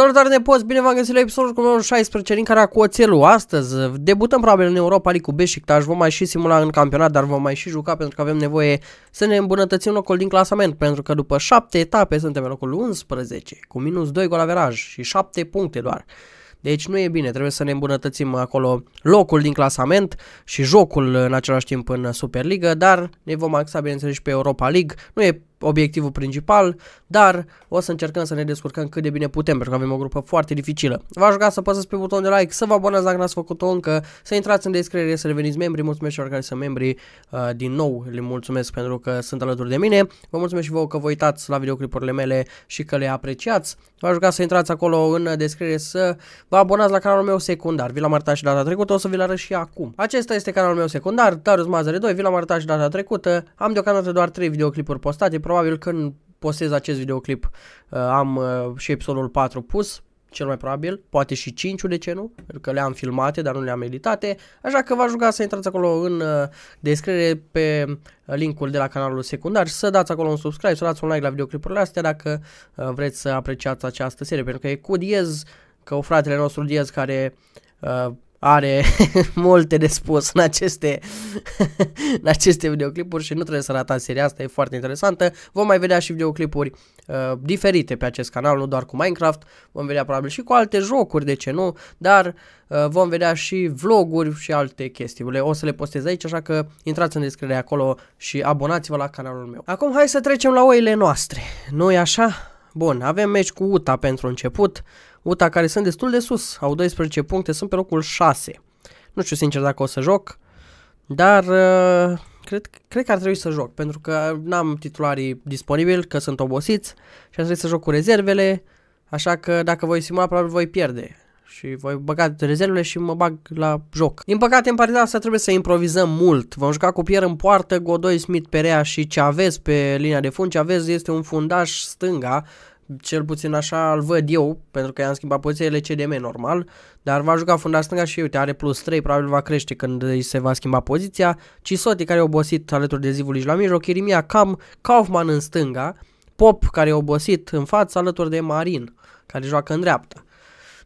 Salutare nepoți, bine v-am găsit la episodul cu 16 din care cu oțelul. Astăzi debutăm probabil în Europa League cu Beșiktaș, vom mai și simula în campionat, dar vom mai și juca pentru că avem nevoie să ne îmbunătățim locul din clasament, pentru că după 7 etape suntem în locul 11 cu minus 2 gol averaj și 7 puncte doar. Deci nu e bine, trebuie să ne îmbunătățim acolo locul din clasament și jocul în același timp în Superliga, dar ne vom axa bineînțeles și pe Europa League. Nu e obiectivul principal, dar o să încercăm să ne descurcăm cât de bine putem, pentru că avem o grupă foarte dificilă. Vă aș ruga să apăsați pe butonul de like, să vă abonați dacă n-ați făcut-o încă, să intrați în descriere, să reveniți membri, mulțumesc celor care sunt membri, uh, din nou le mulțumesc pentru că sunt alături de mine, vă mulțumesc și vouă că vă uitați la videoclipurile mele și că le apreciați, Vă aș ruga să intrați acolo în descriere, să vă abonați la canalul meu secundar, vi l-am arătat și data trecută, o să vi l arăt și acum. Acesta este canalul meu secundar, Darius Mazare 2, vi l-am arătat și data trecută, am deocamdată doar 3 videoclipuri postate, probabil când postez acest videoclip uh, am uh, și episodul 4 pus, cel mai probabil, poate și 5 de ce nu, pentru că le-am filmate, dar nu le-am editate, așa că v-aș ruga să intrați acolo în uh, descriere pe linkul de la canalul secundar și să dați acolo un subscribe, să dați un like la videoclipurile astea dacă vreți să apreciați această serie, pentru că e cu Diez, că o fratele nostru Diez care are multe de spus în aceste, în aceste videoclipuri și nu trebuie să ratați seria asta, e foarte interesantă. Vom mai vedea și videoclipuri uh, diferite pe acest canal, nu doar cu Minecraft, vom vedea probabil și cu alte jocuri, de ce nu, dar uh, vom vedea și vloguri și alte chestii. O să le postez aici, așa că intrați în descriere acolo și abonați-vă la canalul meu. Acum hai să trecem la oile noastre, nu-i așa? Bun, avem meci cu UTA pentru început. Uh, Uta care sunt destul de sus, au 12 puncte, sunt pe locul 6. Nu știu sincer dacă o să joc, dar uh, cred, cred că ar trebui să joc, pentru că n-am titularii disponibili, că sunt obosiți și ar trebui să joc cu rezervele, așa că dacă voi simula, probabil voi pierde și voi băga rezervele și mă bag la joc. Din păcate, în partida asta trebuie să improvizăm mult. Vom juca cu Pierre în poartă, Godoy, Smith, Perea și ce aveți pe linia de fund. ce aveți este un fundaș stânga, cel puțin așa îl văd eu, pentru că i-am schimbat e CDM normal, dar va juca funda stânga și uite, are plus 3, probabil va crește când îi se va schimba poziția. Cisoti care e obosit alături de Zivulici la mijloc, Irimia Cam, Kaufman în stânga, Pop care e obosit în față alături de Marin care joacă în dreapta.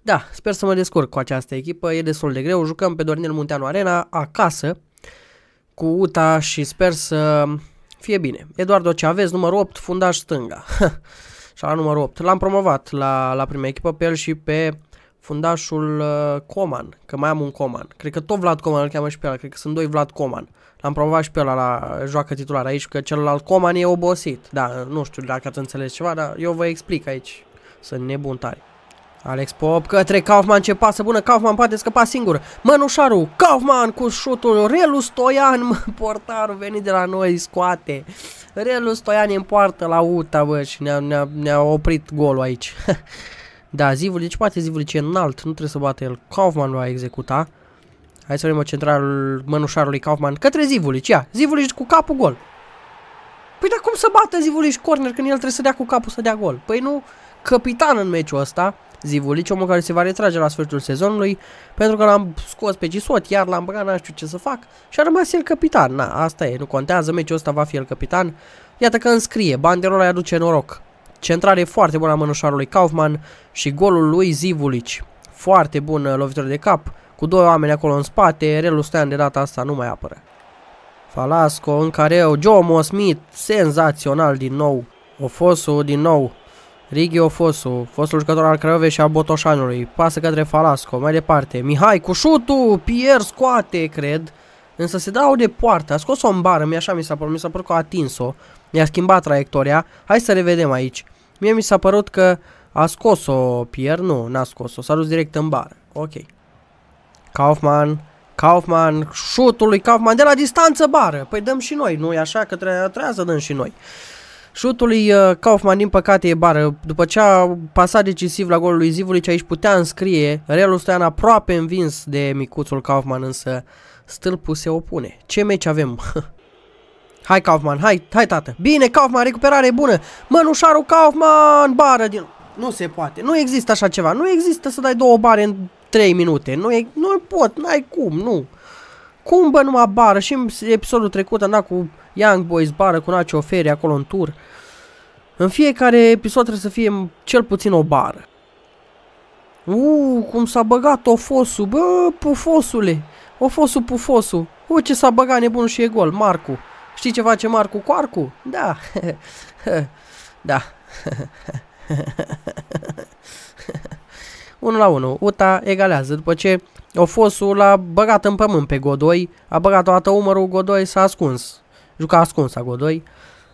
Da, sper să mă descurc cu această echipă, e destul de greu, jucăm pe Dornel Munteanu Arena, acasă, cu UTA și sper să fie bine. Eduardo aveți? numărul 8, fundaș stânga. și la numărul 8. L-am promovat la, la prima echipă pe el și pe fundașul uh, Coman, că mai am un Coman. Cred că tot Vlad Coman îl cheamă și pe ăla, cred că sunt doi Vlad Coman. L-am promovat și pe ăla la joacă titular aici, că celălalt Coman e obosit. Da, nu știu dacă ați înțeles ceva, dar eu vă explic aici. Sunt nebun tare. Alex Pop către Kaufman, ce pasă bună, Kaufman poate scăpa singur. Mănușaru, Kaufman cu șutul, Relu Stoian, portarul venit de la noi, scoate. Relu Stoian e în poartă la UTA, bă, și ne-a ne ne oprit golul aici. da, Zivul, deci poate Zivul e înalt, nu trebuie să bate el. Kaufman va executa. Hai să vedem centralul mănușarului Kaufman către Zivul, Ia, Zivul cu capul gol. Păi dar cum să bată Zivul corner când el trebuie să dea cu capul să dea gol? Păi nu, capitan în meciul ăsta, Zivulici, deci omul care se va retrage la sfârșitul sezonului, pentru că l-am scos pe Gisot, iar l-am băgat, n-știu ce să fac, și a rămas el capitan. Na, asta e, nu contează, meciul ăsta va fi el capitan. Iată că înscrie, banderul ăla aduce noroc. Centrare foarte bună a mânușarului Kaufman și golul lui Zivulici. Foarte bună uh, lovitură de cap, cu doi oameni acolo în spate, Relu Stoian de data asta nu mai apără. Falasco, în Încareu, Jomo Smith, senzațional din nou. Ofosu din nou, Righi Ofosu, fostul jucător al Craiovei și al Botoșanului, pasă către Falasco, mai departe, Mihai cu șutul, Pierre scoate, cred, însă se dau de poartă, a scos-o în bară, mi așa mi s-a părut, mi s-a părut că a atins-o, mi-a schimbat traiectoria, hai să revedem aici, mie mi s-a părut că a scos-o Pierre, nu, n-a scos-o, s-a dus direct în bară, ok. Kaufman, Kaufman, șutul lui Kaufman de la distanță bară, păi dăm și noi, nu e așa că trebuie, trebuie să dăm și noi. Șutul lui uh, Kaufman, din păcate, e bară. După ce a pasat decisiv la golul lui ce aici putea înscrie. Realul Stoian aproape învins de micuțul Kaufman, însă stâlpul se opune. Ce meci avem? hai Kaufman, hai, hai tată. Bine Kaufman, recuperare bună. Mănușaru Kaufman, bară din... Nu se poate, nu există așa ceva. Nu există să dai două bare în 3 minute. Nu, e, nu pot, n-ai cum, nu. Cum bă numai bară? Și în episodul trecut am dat cu Young Boys bară cu Nacho oferi acolo în tur. În fiecare episod trebuie să fie cel puțin o bară. Uuu, cum s-a băgat Ofosu, bă, pufosule, Ofosu, pufosu. Uite ce s-a băgat nebunul și e gol, Marcu. Știi ce face Marcu cu arcu? Da. da. Unul la unul, Uta egalează după ce Ofosu l-a băgat în pământ pe Godoi, a băgat toată umărul, Godoi s-a ascuns juca ascuns acolo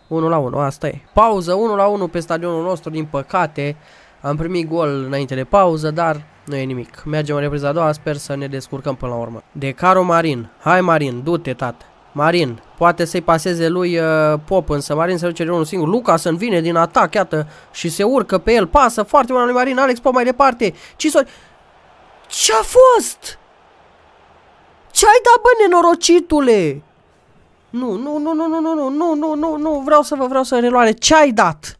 1 la 1, asta e. Pauză 1 la 1 pe stadionul nostru, din păcate. Am primit gol înainte de pauză, dar nu e nimic. Mergem în repriza a doua, sper să ne descurcăm până la urmă. De Caro Marin. Hai Marin, du-te tată. Marin, poate să-i paseze lui uh, Pop, însă Marin se duce de unul singur. Lucasen vine din atac, iată, și se urcă pe el, pasă foarte bun lui Marin, Alex Pop mai departe. Cisori... Ce-a fost? Ce-ai dat, bă, nenorocitule? Nu, nu, nu, nu, nu, nu, nu, nu, nu, nu, nu, vreau să vă vreau să reloare. Ce ai dat?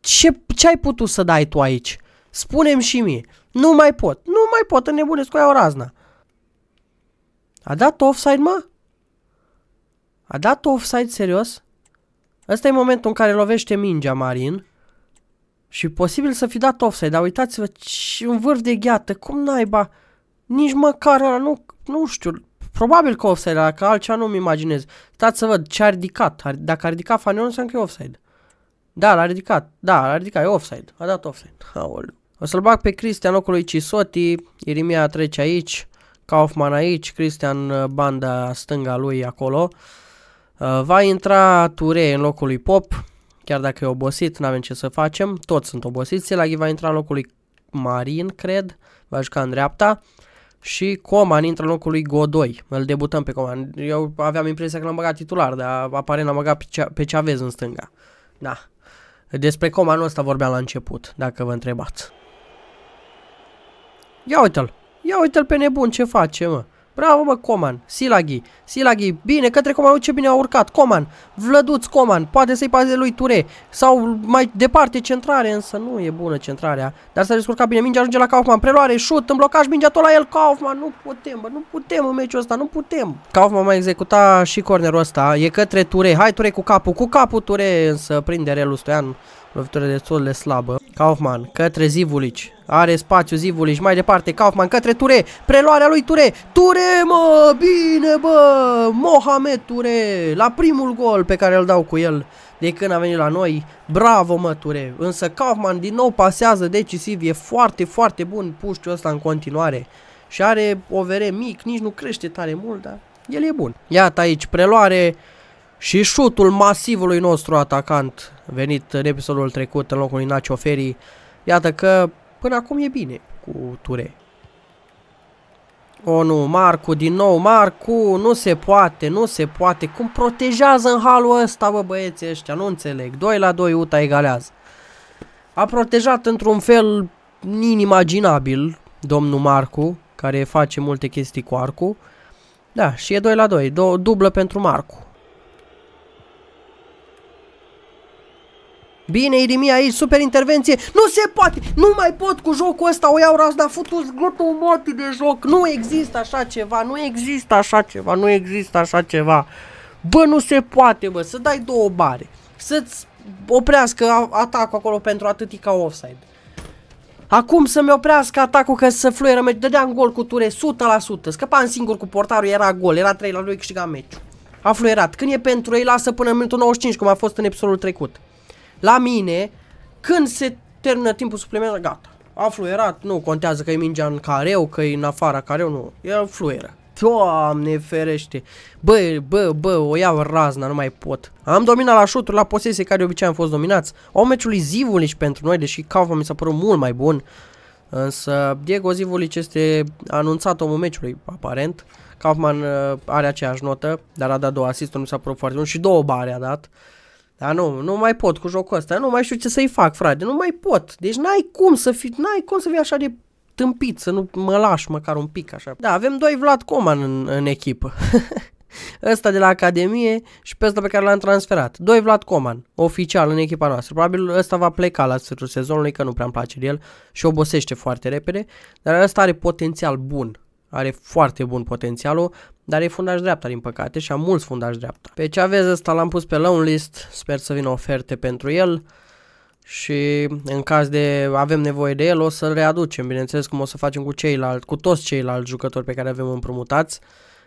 Ce, ce ai putut să dai tu aici? Spunem și mie. Nu mai pot. Nu mai pot, înnebunesc cu ea o razna. A dat offside, mă? A dat offside, serios? Ăsta e momentul în care lovește mingea Marin. Și posibil să fi dat offside, dar uitați-vă, un vârf de gheată, cum naiba? Nici măcar ăla, nu, nu știu, Probabil că offside, dacă altceva nu-mi imaginez. Stați să văd ce a ridicat. Dacă a ridicat Fanion, înseamnă că e offside. Da, l-a ridicat. Da, l-a ridicat, e offside. A dat offside. Aoleu. O să-l bag pe Cristian locului Cisoti, Irimia trece aici, Kaufman aici, Cristian uh, banda stânga lui acolo. Uh, va intra Ture în locul lui Pop, chiar dacă e obosit, nu avem ce să facem, toți sunt obosiți. Selaghi va intra în locul lui Marin, cred, va juca în dreapta și Coman intră în locul lui Godoi. Îl debutăm pe Coman. Eu aveam impresia că l-am băgat titular, dar aparent l-am băgat pe aveți în stânga. Da. Despre Coman ăsta vorbeam la început, dacă vă întrebați. Ia uite-l. Ia uite-l pe nebun ce face, mă. Bravo, mă, Coman. Silaghi. Silaghi, bine, către Coman, ce bine a urcat. Coman, Vlăduț, Coman, poate să-i paze lui Ture. Sau mai departe centrare, însă nu e bună centrarea. Dar s-a descurcat bine, mingea ajunge la Kaufman, preluare, șut, în blocaj, mingea tot la el, Kaufman. Nu putem, bă, nu putem în meciul ăsta, nu putem. Kaufman mai executa și cornerul ăsta, e către Ture. Hai, Ture, cu capul, cu capul, Ture, însă prinde relul Stoian. Lovitură destul de slabă. Kaufman către Zivulici. Are spațiu Zivulici mai departe. Kaufman către Ture. Preluarea lui Ture. Ture, mă! Bine, bă! Mohamed Ture! La primul gol pe care îl dau cu el de când a venit la noi. Bravo, mă, Ture! Însă Kaufman din nou pasează decisiv. E foarte, foarte bun puștiul ăsta în continuare. Și are o vere mic, nici nu crește tare mult, dar el e bun. Iată aici, preluare. Și șutul masivului nostru atacant venit în episodul trecut în locul lui Nacho Ferry. Iată că până acum e bine cu Ture. O, oh, nu, Marcu, din nou, Marcu, nu se poate, nu se poate. Cum protejează în halul ăsta, bă, băieții ăștia, nu înțeleg. 2 la 2, UTA egalează. A protejat într-un fel inimaginabil domnul Marcu, care face multe chestii cu arcul. Da, și e 2 la 2, dublă pentru Marcu. Bine, Irimia, aici, super intervenție. Nu se poate, nu mai pot cu jocul ăsta, o iau dar futus glutul moții de joc. Nu există așa ceva, nu există așa ceva, nu există așa ceva. Bă, nu se poate, bă, să dai două bare, să-ți oprească atacul acolo pentru atât ca offside. Acum să-mi oprească atacul că să fluieră meci. Dădeam gol cu ture 100%. Scăpam singur cu portarul, era gol. Era 3 la lui, câștigam meciul. A fluierat. Când e pentru ei, lasă până în minutul 95, cum a fost în episodul trecut la mine, când se termină timpul suplimentar, gata. A fluierat, nu contează că e mingea în careu, că e în afara careu, nu. E fluieră. Doamne ferește. Bă, bă, bă, o iau razna, nu mai pot. Am dominat la șuturi, la posesie care de obicei am fost dominați. Au meciului Zivulici pentru noi, deși Kaufman mi s-a părut mult mai bun. Însă Diego Zivulic este anunțat omul meciului, aparent. Kaufman uh, are aceeași notă, dar a dat două asisturi, nu s-a părut foarte bun și două bare a dat. Dar nu, nu mai pot cu jocul ăsta, nu mai știu ce să-i fac, frate, nu mai pot. Deci n-ai cum să fii, n-ai cum să fii așa de tâmpit, să nu mă lași măcar un pic așa. Da, avem doi Vlad Coman în, în echipă. ăsta de la Academie și pe ăsta pe care l-am transferat. Doi Vlad Coman, oficial în echipa noastră. Probabil ăsta va pleca la sfârșitul sezonului, că nu prea îmi place de el și obosește foarte repede, dar ăsta are potențial bun. Are foarte bun potențialul, dar e fundaș dreapta din păcate și am mulți fundași dreapta. Pe aveți ăsta l-am pus pe loan list, sper să vină oferte pentru el și în caz de avem nevoie de el o să-l readucem, bineînțeles cum o să facem cu ceilalți, cu toți ceilalți jucători pe care avem împrumutați.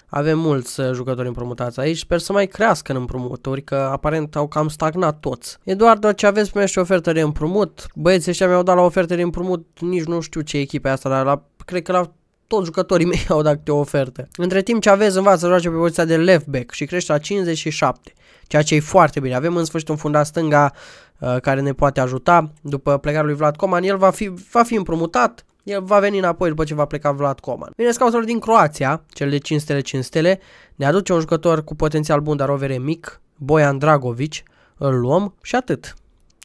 Avem mulți uh, jucători împrumutați aici, sper să mai crească în împrumuturi, că aparent au cam stagnat toți. Eduardo aveți primește ofertă de împrumut, băieții ăștia mi-au dat la oferte de împrumut, nici nu știu ce echipe asta, dar la, cred că la toți jucătorii mei au dat o ofertă. Între timp ce aveți învață să joace pe poziția de left back și crește la 57, ceea ce e foarte bine. Avem în sfârșit un fundat stânga uh, care ne poate ajuta. După plecarea lui Vlad Coman, el va fi, va fi împrumutat, el va veni înapoi după ce va pleca Vlad Coman. Vine scoutul din Croația, cel de 5 stele 5 stele, ne aduce un jucător cu potențial bun, dar overe mic, Bojan Dragovic, îl luăm și atât.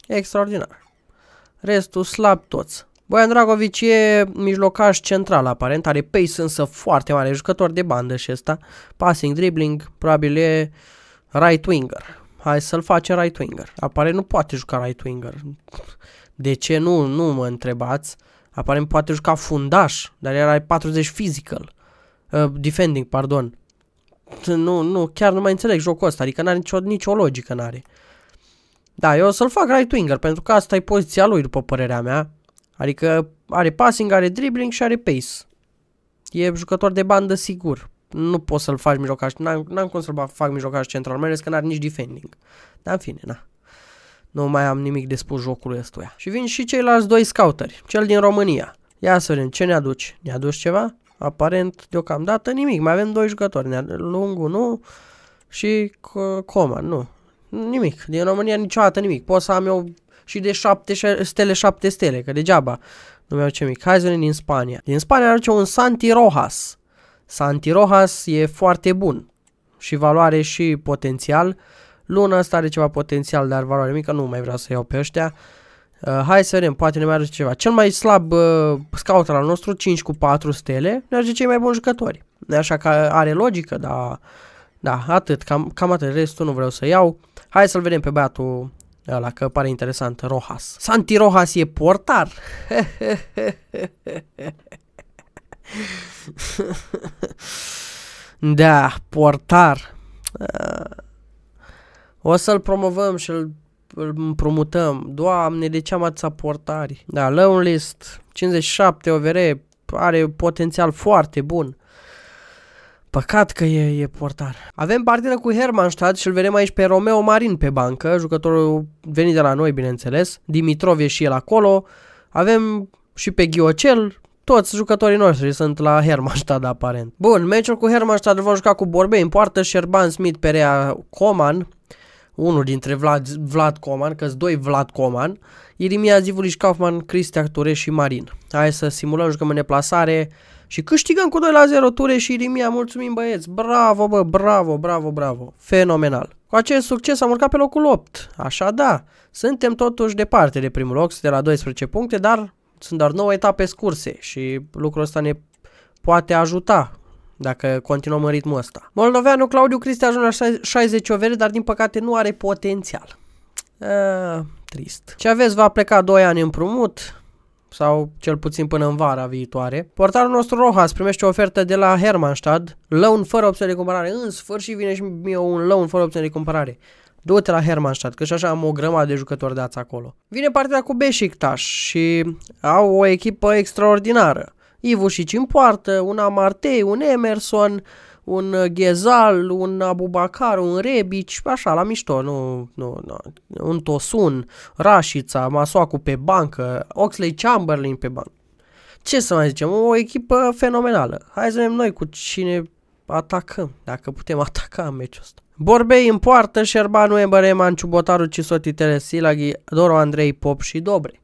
E extraordinar. Restul slab toți. Bojan Dragovic e mijlocaș central aparent, are pace însă foarte mare, jucător de bandă și ăsta, passing, dribbling, probabil e right winger. Hai să-l facem right winger. Aparent nu poate juca right winger. De ce nu? Nu mă întrebați. Aparent poate juca fundaș, dar era 40 physical. Uh, defending, pardon. Nu, nu, chiar nu mai înțeleg jocul ăsta, adică n-are nicio, nicio logică, n-are. Da, eu o să-l fac right winger, pentru că asta e poziția lui, după părerea mea. Adică are passing, are dribbling și are pace. E jucător de bandă sigur. Nu poți să-l faci mijlocaș, n-am cum să-l fac mijlocaș central, mai ales că n-are nici defending. Dar în fine, na. Nu mai am nimic de spus jocul ăstuia. Și vin și ceilalți doi scouteri, cel din România. Ia să vedem, ce ne aduci? Ne aduci ceva? Aparent, deocamdată, nimic. Mai avem doi jucători, ne Lungu, nu? Și Coman, nu. Nimic. Din România niciodată nimic. Pot să am eu și de 7 stele, 7 stele, că degeaba nu mi-au ce mic. Haizone din Spania. Din Spania aduce un Santi Rojas. Santi Rojas e foarte bun și valoare și potențial. Luna asta are ceva potențial, dar valoare mică, nu mai vreau să iau pe ăștia. Uh, hai să vedem, poate ne mai aduce ceva. Cel mai slab uh, scout al nostru, 5 cu 4 stele, ne aduce cei mai buni jucători. Așa că are logică, dar da, atât, cam, cam atât, restul nu vreau să iau. Hai să-l vedem pe băiatul Ăla da, că pare interesant, Rojas. Santi Rojas e portar. da, portar. Uh, o să-l promovăm și îl împrumutăm. Doamne, de ce am atâția portari? Da, loan list, 57 OVR, are potențial foarte bun. Păcat că e, e portar. Avem partidă cu Hermannstadt și îl vedem aici pe Romeo Marin pe bancă, jucătorul venit de la noi, bineînțeles. Dimitrov e și el acolo. Avem și pe Ghiocel, toți jucătorii noștri sunt la Hermannstadt aparent. Bun, meciul cu Hermannstadt vom juca cu Borbei în poartă, Șerban, Smith, Perea, Coman, unul dintre Vlad, Vlad Coman, că doi Vlad Coman, Irimia Zivuliș, Kaufman, Cristian Ture și Marin. Hai să simulăm, jucăm în deplasare, și câștigăm cu 2 la 0 ture și Irimia, mulțumim băieți, bravo bă, bravo, bravo, bravo, fenomenal. Cu acest succes am urcat pe locul 8, așa da, suntem totuși departe de primul loc, de la 12 puncte, dar sunt doar 9 etape scurse și lucrul ăsta ne poate ajuta dacă continuăm în ritmul ăsta. Moldoveanu Claudiu Cristi ajunge la 60 overe, dar din păcate nu are potențial. A, ă, trist. aveți va pleca 2 ani împrumut, sau cel puțin până în vara viitoare. Portarul nostru Rojas primește o ofertă de la Hermannstad, loan fără opțiune de cumpărare. În sfârșit vine și mie un loan fără opțiune de cumpărare. Du-te la Hermannstadt, că și așa am o grămadă de jucători dați acolo. Vine partea cu Beșiktaș și au o echipă extraordinară. Ivu și în poartă, un Amartei, un Emerson, un uh, Ghezal, un Abubakar, un Rebici, așa, la mișto, nu, nu, nu, un Tosun, Rașița, Masoacu pe bancă, Oxley Chamberlain pe bancă. Ce să mai zicem, o echipă fenomenală. Hai să vedem noi cu cine atacăm, dacă putem ataca în meciul ăsta. Borbei în poartă, Șerbanu, Ebereman, Ciubotaru, Cisoti, Telesilaghi, Doru, Andrei, Pop și Dobre.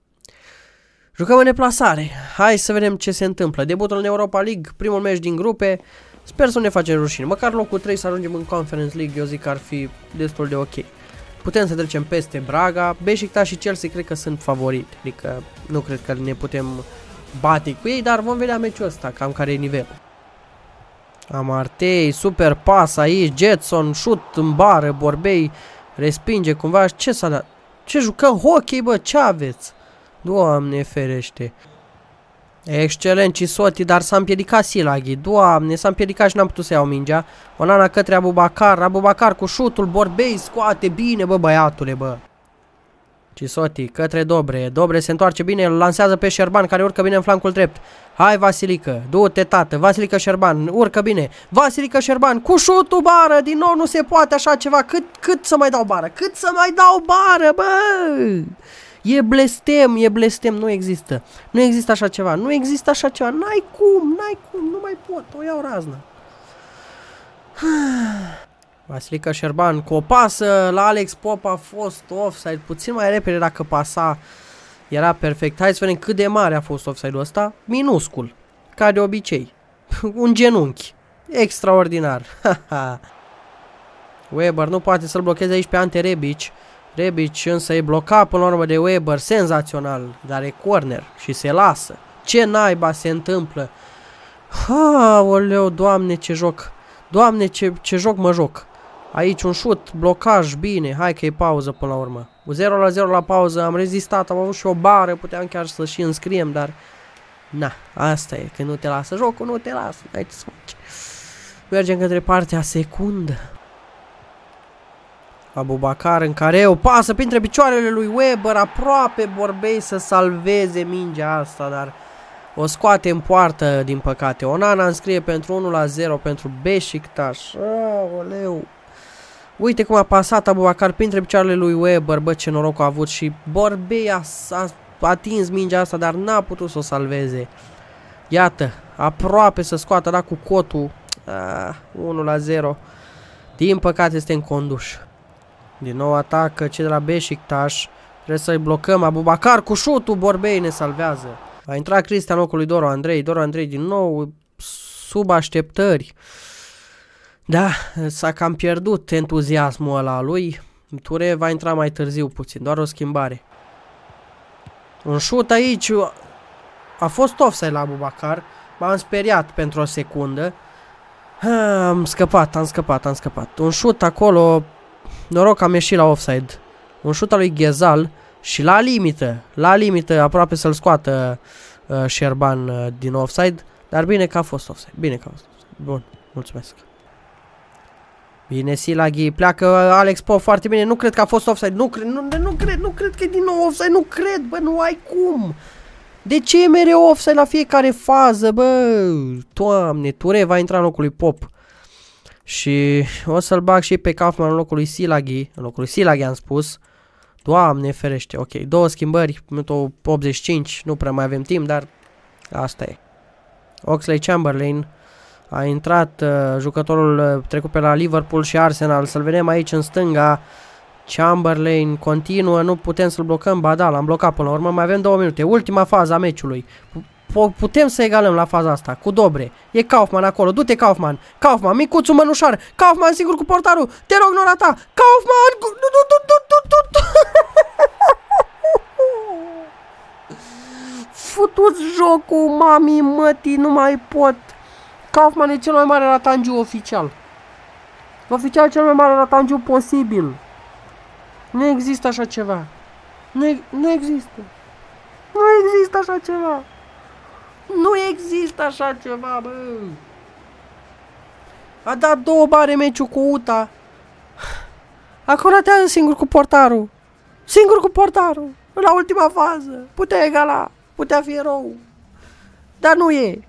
Jucăm în deplasare. Hai să vedem ce se întâmplă. Debutul în Europa League, primul meci din grupe, Sper să nu ne facem rușine. Măcar locul 3 să ajungem în Conference League, eu zic că ar fi destul de ok. Putem să trecem peste Braga, Beșiktaș și Chelsea cred că sunt favorit. adică nu cred că ne putem bate cu ei, dar vom vedea meciul ăsta, cam care e nivelul. Amartei, super pas aici, Jetson, șut în bară, Borbei respinge cumva, ce s-a dat? Ce jucăm hockey, bă, ce aveți? Doamne ferește. Excelent, soti, dar s-a împiedicat Silaghi. Doamne, s-a împiedicat și n-am putut să iau mingea. Onana către Abubacar, Abubacar cu șutul, Borbei scoate bine, bă, băiatule, bă. Cisoti către Dobre, Dobre se întoarce bine, îl lansează pe Șerban care urcă bine în flancul drept. Hai Vasilică, du-te tată, Vasilică Șerban, urcă bine. Vasilică Șerban, cu șutul bară, din nou nu se poate așa ceva, cât, cât să mai dau bară, cât să mai dau bară, bă! E blestem, e blestem, nu există. Nu există așa ceva, nu există așa ceva, n-ai cum, n-ai cum, nu mai pot, o iau razna. Vasilica Șerban cu o pasă la Alex Pop a fost offside, puțin mai repede dacă pasa era perfect. Hai să vedem cât de mare a fost offside-ul ăsta, minuscul, ca de obicei, un genunchi, extraordinar. Weber nu poate să-l blocheze aici pe Ante Rebici. Rebic însă e blocat până la urmă de Weber, senzațional, dar e corner și se lasă. Ce naiba se întâmplă? Ha, oleu, doamne ce joc! Doamne ce, ce joc mă joc! Aici un șut, blocaj, bine, hai că e pauză până la urmă. 0 la 0 la pauză, am rezistat, am avut și o bară, puteam chiar să și înscriem, dar... Na, asta e, când nu te lasă jocul, nu te lasă, hai să Mergem către partea secundă. Abubacar în care o pasă printre picioarele lui Weber, aproape Borbei să salveze mingea asta, dar o scoate în poartă, din păcate. Onana înscrie pentru 1 la 0 pentru Beșiktaș. Aoleu. Uite cum a pasat Abubacar printre picioarele lui Weber, bă ce noroc a avut și Borbei a, a atins mingea asta, dar n-a putut să o salveze. Iată, aproape să scoată, da, cu cotul. 1 ah, la 0. Din păcate este în conduș. Din nou atacă cei de la Beșiktaș. Trebuie să-i blocăm. Abubacar cu șutul. Borbei ne salvează. A intrat Cristian locului Doro Andrei. Doro Andrei din nou sub așteptări. Da, s-a cam pierdut entuziasmul ăla lui. Ture va intra mai târziu puțin, doar o schimbare. Un șut aici. A fost offside la Abubacar. M-am speriat pentru o secundă. am scăpat, am scăpat, am scăpat. Un șut acolo Noroc am ieșit la offside. Un șut al lui Ghezal și la limită, la limită, aproape să-l scoată uh, Șerban uh, din offside. Dar bine că a fost offside. Bine că a fost offside. Bun, mulțumesc. Bine, Silaghi, pleacă Alex pop foarte bine. Nu cred că a fost offside. Nu, cred, nu, nu cred, nu cred că e din nou offside. Nu cred, bă, nu ai cum. De ce e mereu offside la fiecare fază, bă? toamne, Ture va intra în locul lui Pop. Și o să-l bag și pe Kaufman în locul lui Silaghi, în locul lui Silaghi am spus. Doamne ferește, ok, două schimbări, minutul 85, nu prea mai avem timp, dar asta e. Oxley Chamberlain a intrat uh, jucătorul uh, trecut pe la Liverpool și Arsenal, să-l vedem aici în stânga. Chamberlain continuă, nu putem să-l blocăm, ba da, l-am blocat până la urmă, mai avem două minute, ultima fază a meciului putem să egalăm la faza asta, cu Dobre. E Kaufman acolo, du-te Kaufman. Kaufman, micuțul mănușar. Kaufman singur cu portarul. Te rog, nora ta. Kaufman! Du, du, du, du, du, du, du. Futuți jocul, mami, măti, nu mai pot. Kaufman e cel mai mare ratangiu oficial. Oficial cel mai mare ratangiu posibil. Nu există așa ceva. Nu, nu există. Nu există așa ceva. Nu există așa ceva, bă! A dat două bare meciul cu Uta. Acum ratează singur cu portarul. Singur cu portarul. La ultima fază. Putea egala. Putea fi erou. Dar nu e.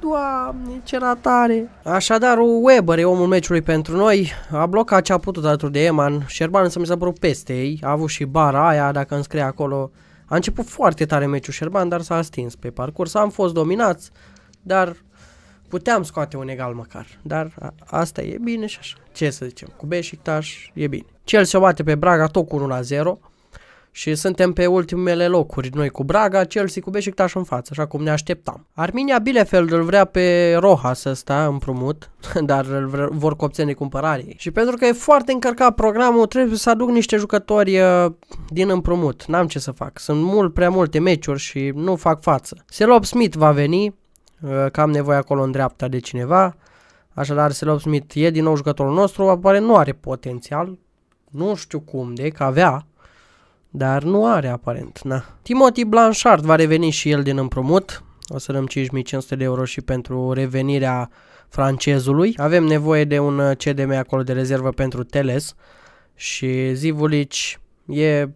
Doamne, ce ratare! Așadar, Weber e omul meciului pentru noi. A blocat ce a putut alături de Eman. Șerban însă mi s-a părut peste ei. A avut și bara aia, dacă îmi scrie acolo a început foarte tare meciul Șerban, dar s-a stins pe parcurs. Am fost dominați, dar puteam scoate un egal măcar. Dar a, asta e bine și așa. Ce să zicem, cu Beșiktaș e bine. Chelsea o bate pe Braga tot cu 1-0 și suntem pe ultimele locuri, noi cu Braga, Chelsea cu Beșiktaș în față, așa cum ne așteptam. Arminia Bielefeld îl vrea pe Rojas ăsta împrumut, dar îl vor copțe necumpărare. Și pentru că e foarte încărcat programul, trebuie să aduc niște jucători uh, din împrumut, n-am ce să fac. Sunt mult prea multe meciuri și nu fac față. Selop Smith va veni, uh, că am nevoie acolo în dreapta de cineva. Așadar, Selop Smith e din nou jucătorul nostru, apare nu are potențial, nu știu cum de, că avea, dar nu are aparent, na. Timothy Blanchard va reveni și el din împrumut, o să dăm 5500 de euro și pentru revenirea francezului. Avem nevoie de un uh, CDM acolo de rezervă pentru Teles și Zivulici e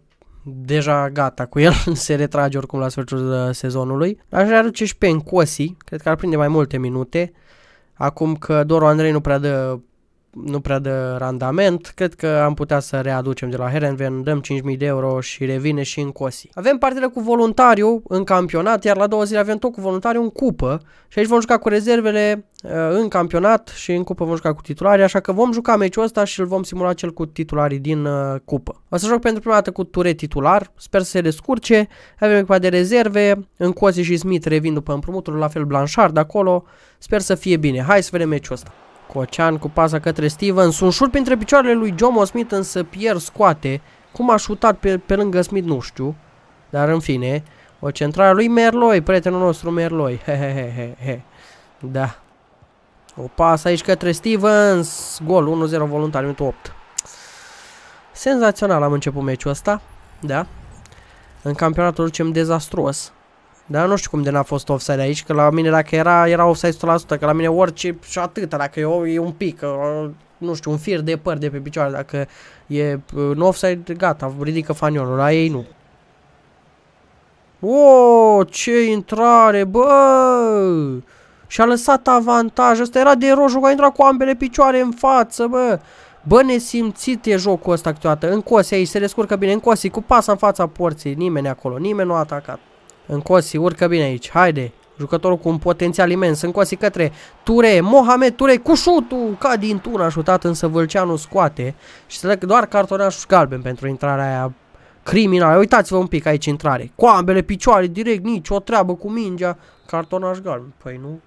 deja gata cu el, se retrage oricum la sfârșitul uh, sezonului. Aș aduce și pe Ncosi, cred că ar prinde mai multe minute, acum că Doru Andrei nu prea dă nu prea de randament, cred că am putea să readucem de la Herenven, dăm 5.000 de euro și revine și în Cosi. Avem partidă cu voluntariu în campionat, iar la două zile avem tot cu voluntariu în cupă și aici vom juca cu rezervele uh, în campionat și în cupă vom juca cu titularii, așa că vom juca meciul ăsta și îl vom simula cel cu titularii din uh, cupă. O să joc pentru prima dată cu ture titular, sper să se descurce, avem echipa de rezerve, în Cosi și Smith revin după împrumutul, la fel Blanchard acolo, sper să fie bine, hai să vedem meciul ăsta. Cocean cu pasa către Stevens, un șut printre picioarele lui Jomo Smith, însă Pierre scoate. Cum a șutat pe, pe lângă Smith, nu știu. Dar în fine, o centrare lui Merloi, prietenul nostru Merloi. He, he, he, he, he. Da. O pasă aici către Stevens. Gol 1-0 voluntar, minutul 8. Senzațional am început meciul ăsta. Da. În campionatul ducem dezastruos. Da, nu știu cum de n-a fost offside aici, că la mine dacă era, era offside 100%, că la mine orice și atât, dacă e, e un pic, uh, nu știu, un fir de păr de pe picioare, dacă e un uh, offside, gata, ridică fanionul, la ei nu. O, ce intrare, bă! Și-a lăsat avantaj, ăsta era de roșu, că a intrat cu ambele picioare în față, bă! Bă, nesimțit e jocul ăsta câteodată, în cosi aici, se descurcă bine, în cosi, cu pas în fața porții, nimeni acolo, nimeni nu a atacat. Încosi urcă bine aici, haide. Jucătorul cu un potențial imens, încosi către Ture, Mohamed Ture cu șutul, ca din a șutat, însă Vâlceanu scoate și se dă doar cartonaș galben pentru intrarea aia criminală. Uitați-vă un pic aici intrare, cu ambele picioare, direct, nici o treabă cu mingea, cartonaș galben, păi nu,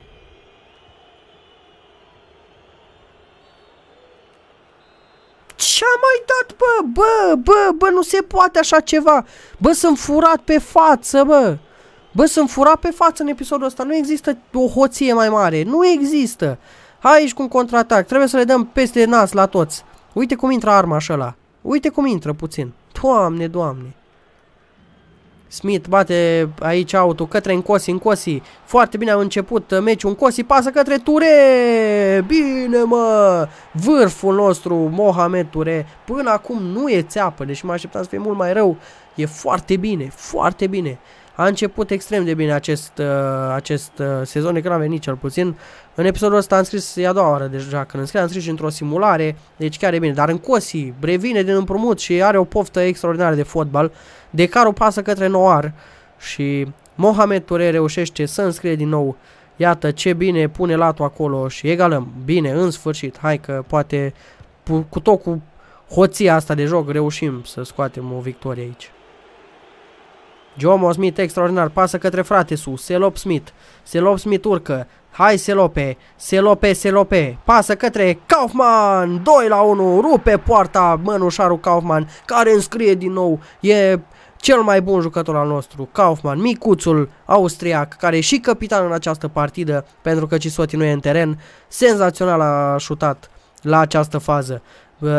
ce-a mai dat, bă? Bă, bă, bă, nu se poate așa ceva. Bă, sunt furat pe față, bă. Bă, sunt furat pe față în episodul ăsta, nu există o hoție mai mare, nu există. Hai aici cu un contraatac, trebuie să le dăm peste nas la toți. Uite cum intră arma așa la. Uite cum intră puțin. Doamne, doamne. Smith bate aici auto către încosi, încosi. Foarte bine a început meciul, Încosi pasă către Ture. Bine mă! Vârful nostru, Mohamed Ture. Până acum nu e țeapă, deși mă așteptam să fie mult mai rău. E foarte bine, foarte bine. A început extrem de bine acest, uh, acest uh, sezon de când a venit cel puțin. În episodul ăsta am scris e a doua oară deja când am scris, am scris și într-o simulare, deci chiar e bine. Dar în Cosi revine din împrumut și are o poftă extraordinară de fotbal. de care o pasă către Noar și Mohamed Ture reușește să înscrie din nou. Iată ce bine pune latul acolo și egalăm. Bine, în sfârșit, hai că poate cu tot cu hoția asta de joc reușim să scoatem o victorie aici. Jomo Smith extraordinar pasă către frate su Selop Smith. Selop Smith urcă. Hai Selope, Selope, Selope, pasă către Kaufman, 2 la 1, rupe poarta mănușarul Kaufman, care înscrie din nou, e cel mai bun jucător al nostru, Kaufman, micuțul austriac, care e și capitan în această partidă, pentru că Cisoti nu e în teren, senzațional a șutat la această fază.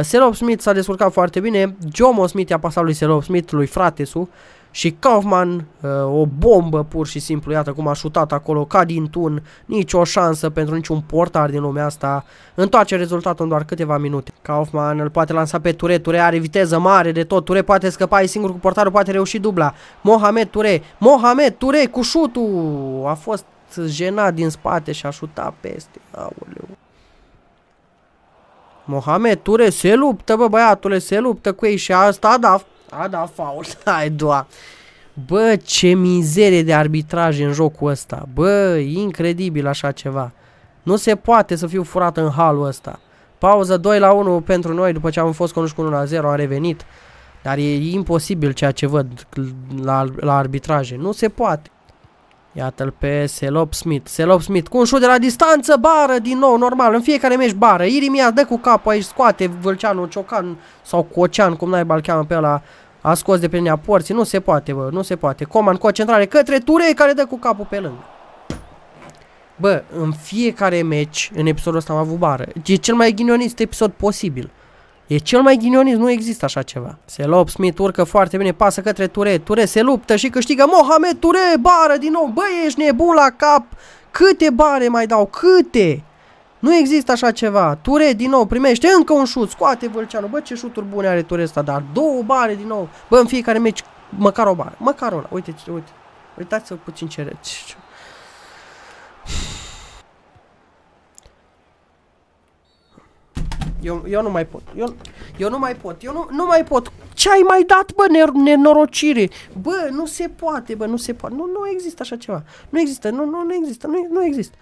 Selop Smith s-a descurcat foarte bine, Jomo Smith i-a pasat lui Selop Smith, lui Fratesu, și Kaufman, uh, o bombă pur și simplu, iată cum a șutat acolo ca din tun, nicio șansă pentru niciun portar din lumea asta, întoarce rezultatul în doar câteva minute. Kaufman îl poate lansa pe Ture, Ture are viteză mare de tot, Ture poate scăpa, e singur cu portarul, poate reuși dubla. Mohamed Ture, Mohamed Ture cu șutul, a fost jenat din spate și a șutat peste, aoleu. Mohamed Ture se luptă, bă băiatule, se luptă cu ei și asta, da, a, da, fault. Hai, doa. Bă, ce mizerie de arbitraj în jocul ăsta. Bă, incredibil așa ceva. Nu se poate să fiu furat în halul ăsta. Pauză 2 la 1 pentru noi după ce am fost conduși cu 1 la 0, am revenit. Dar e imposibil ceea ce văd la, la arbitraje. Nu se poate. Iată-l pe Selop Smith. Selop Smith cu un șut de la distanță, bară din nou, normal. În fiecare meci bară. Irimia dă cu capul aici, scoate Vâlceanu Ciocan sau Cocean, cum n-ai bal cheamă pe ăla. A scos de pe linia porții. Nu se poate, bă, nu se poate. Coman cu o centrare către Turei care dă cu capul pe lângă. Bă, în fiecare meci, în episodul ăsta am avut bară. E cel mai ghinionist episod posibil. E cel mai ghinionist, nu există așa ceva. Selop Smith urcă foarte bine, pasă către Ture, Ture se luptă și câștigă Mohamed Ture, bară din nou, bă, ești nebun la cap, câte bare mai dau, câte? Nu există așa ceva. Ture din nou primește încă un șut, scoate Vâlceanu, bă ce șuturi bune are Ture ăsta, dar două bare din nou, bă în fiecare meci măcar o bară, măcar una, uite, uite, uitați-vă puțin ce, ce, Eu, eu nu mai pot. Eu, eu nu mai pot. Eu nu, nu mai pot. Ce ai mai dat, bă, nenorocire? Bă, nu se poate, bă, nu se poate. Nu, nu există așa ceva. Nu există, nu, nu, nu există, nu, nu există.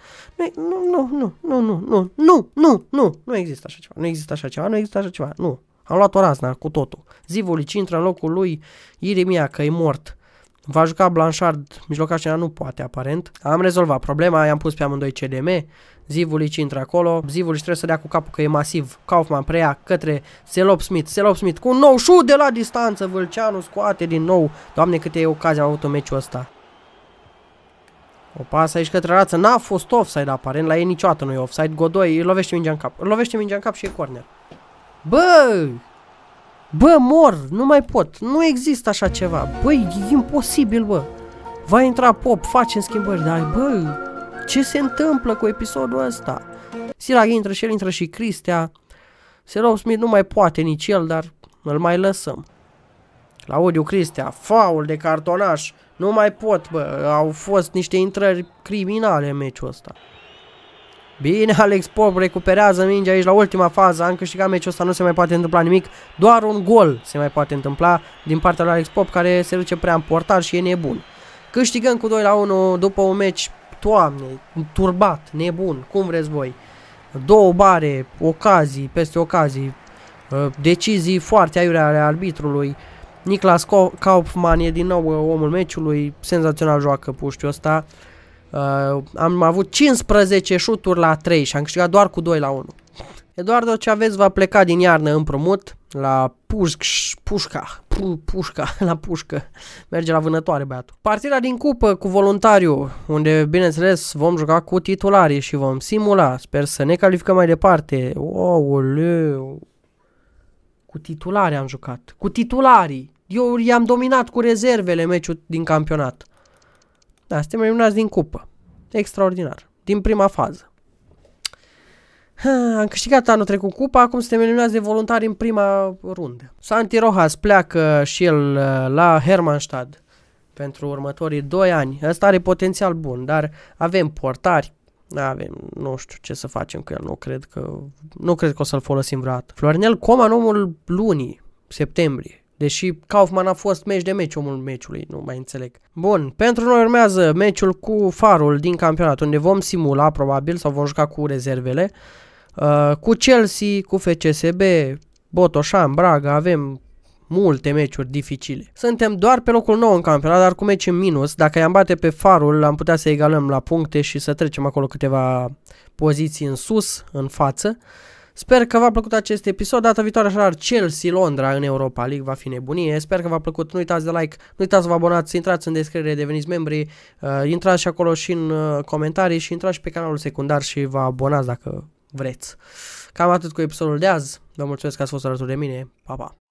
Nu, nu, nu, nu, nu, nu, nu, nu, nu, nu există așa ceva. Nu există așa ceva, nu există așa ceva, nu. Am luat o razna cu totul. Zivolici intră în locul lui Iremia că e mort. Va juca Blanchard, mijlocaș nu poate aparent. Am rezolvat problema, i-am pus pe amândoi CDM, Zivulici intră acolo, Zivulici trebuie să dea cu capul că e masiv. Kaufman preia către Selop Smith, Selop Smith cu un nou șut de la distanță, Vâlceanu scoate din nou. Doamne câte ocazii am avut în meciul ăsta. O pasă aici către rață, n-a fost offside aparent, la ei niciodată nu e offside, Godoi îl lovește mingea în cap, îl lovește mingea în cap și e corner. Bă, Bă, mor, nu mai pot, nu există așa ceva. Băi, e imposibil, bă. Va intra pop, facem schimbări, dar bă, ce se întâmplă cu episodul ăsta? Sirac intră și el intră și Cristea. Serov Smith nu mai poate nici el, dar îl mai lăsăm. Claudiu Cristea, faul de cartonaș, nu mai pot, bă, au fost niște intrări criminale în meciul ăsta. Bine, Alex Pop recuperează mingea aici la ultima fază. Am câștigat meciul ăsta, nu se mai poate întâmpla nimic. Doar un gol se mai poate întâmpla din partea lui Alex Pop care se duce prea în portar și e nebun. Câștigăm cu 2 la 1 după un meci, toamne, turbat, nebun, cum vreți voi. Două bare, ocazii, peste ocazii, uh, decizii foarte aiurea ale arbitrului. Niklas Kaufmann e din nou uh, omul meciului, senzațional joacă puștiul ăsta. Uh, am avut 15 șuturi la 3 și am câștigat doar cu 2 la 1. Eduardo ce aveți va pleca din iarnă împrumut la Pușc, Pușca, pu, Pușca, la Pușcă. Merge la vânătoare băiatul. Partida din cupă cu voluntariu, unde bineînțeles vom juca cu titularii și vom simula. Sper să ne calificăm mai departe. Ouleu. Cu titulari am jucat. Cu titularii. Eu i-am dominat cu rezervele meciul din campionat. Da, suntem eliminați din cupă. Extraordinar. Din prima fază. Ha, am câștigat anul trecut cupa, acum suntem eliminați de voluntari în prima rundă. Santi Rojas pleacă și el uh, la Hermannstad pentru următorii 2 ani. Ăsta are potențial bun, dar avem portari, avem, nu știu ce să facem cu el, nu cred că, nu cred că o să-l folosim vreodată. Florinel Coman, omul lunii, septembrie. Deși Kaufman a fost meci de meci omul meciului, nu mai înțeleg. Bun, pentru noi urmează meciul cu Farul din campionat, unde vom simula probabil sau vom juca cu rezervele. Uh, cu Chelsea, cu FCSB, Botoșan, Braga, avem multe meciuri dificile. Suntem doar pe locul nou în campionat, dar cu meci în minus. Dacă i-am bate pe farul, am putea să egalăm la puncte și să trecem acolo câteva poziții în sus, în față. Sper că v-a plăcut acest episod. Data viitoare așadar Chelsea Londra în Europa League va fi nebunie. Sper că v-a plăcut. Nu uitați de like, nu uitați să vă abonați, intrați în descriere, deveniți membri, uh, intrați și acolo și în uh, comentarii și intrați și pe canalul secundar și vă abonați dacă vreți. Cam atât cu episodul de azi. Vă mulțumesc că ați fost alături de mine. Pa, pa!